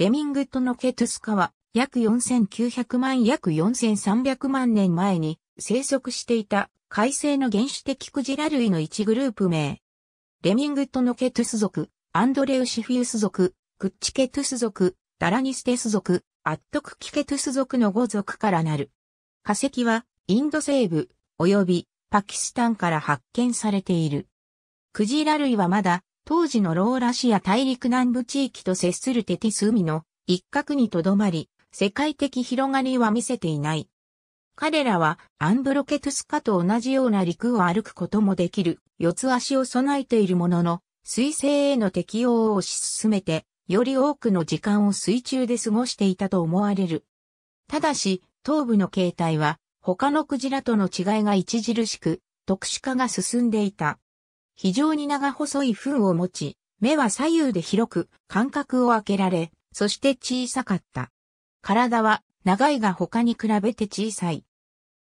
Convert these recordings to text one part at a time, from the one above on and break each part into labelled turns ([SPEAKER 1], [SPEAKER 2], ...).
[SPEAKER 1] レミングトのケトゥスカは約4900万約4300万年前に生息していた海生の原始的クジラ類の一グループ名。レミングトのケトゥス族、アンドレウシフィウス族、クッチケトゥス族、ダラニステス族、アットクキケトゥス族の5族からなる。化石はインド西部及びパキスタンから発見されている。クジラ類はまだ当時のローラシア大陸南部地域と接するテティス海の一角にとどまり、世界的広がりは見せていない。彼らはアンブロケトゥスカと同じような陸を歩くこともできる四つ足を備えているものの、水星への適応を推し進めて、より多くの時間を水中で過ごしていたと思われる。ただし、頭部の形態は他のクジラとの違いが著しく、特殊化が進んでいた。非常に長細い糞を持ち、目は左右で広く間隔を開けられ、そして小さかった。体は長いが他に比べて小さい。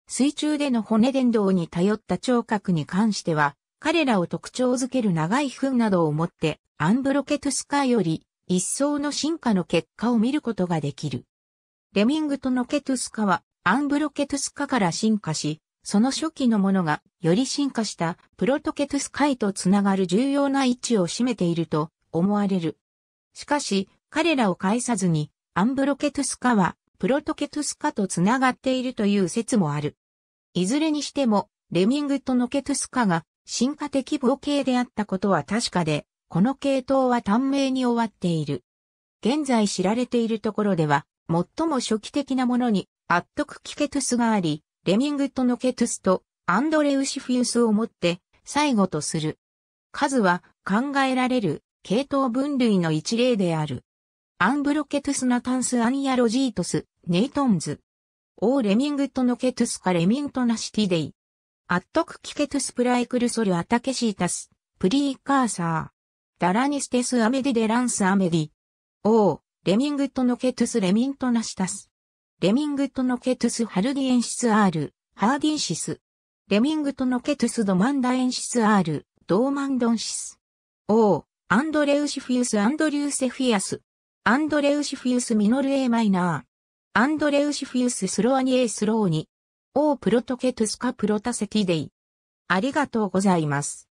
[SPEAKER 1] 水中での骨伝導に頼った聴覚に関しては、彼らを特徴づける長い糞などを持って、アンブロケトスカーより一層の進化の結果を見ることができる。レミングとのケトゥスカはアンブロケトゥスカから進化し、その初期のものがより進化したプロトケトゥス界とつながる重要な位置を占めていると思われる。しかし、彼らを介さずに、アンブロケトゥスカは、プロトケトゥスカとつながっているという説もある。いずれにしても、レミングとノケトゥスカが進化的母系であったことは確かで、この系統は短命に終わっている。現在知られているところでは、最も初期的なものに、アットクキケトゥスがあり、レミングトノケトゥスとアンドレウシフィウスをもって最後とする。数は考えられる系統分類の一例である。アンブロケトゥスナタンスアニアロジートス、ネイトンズ。オーレミングトノケトゥスカレミントナシティデイ。アットクキケトゥスプライクルソルアタケシータス、プリーカーサー。ダラニステスアメディデランスアメディ。オー、レミングトノケトゥスレミントナシタス。レミングトノケトゥスハルディエンシス R、ハーディンシス。レミングトノケトゥスドマンダエンシス R、ドーマンドンシス。ー、アンドレウシフィウス・アンドリューセフィアス。アンドレウシフィウス・ミノル A マイナー。アンドレウシフィウス・スロアニエスローニ。ー、プロトケトゥスカプロタセティデイ。ありがとうございます。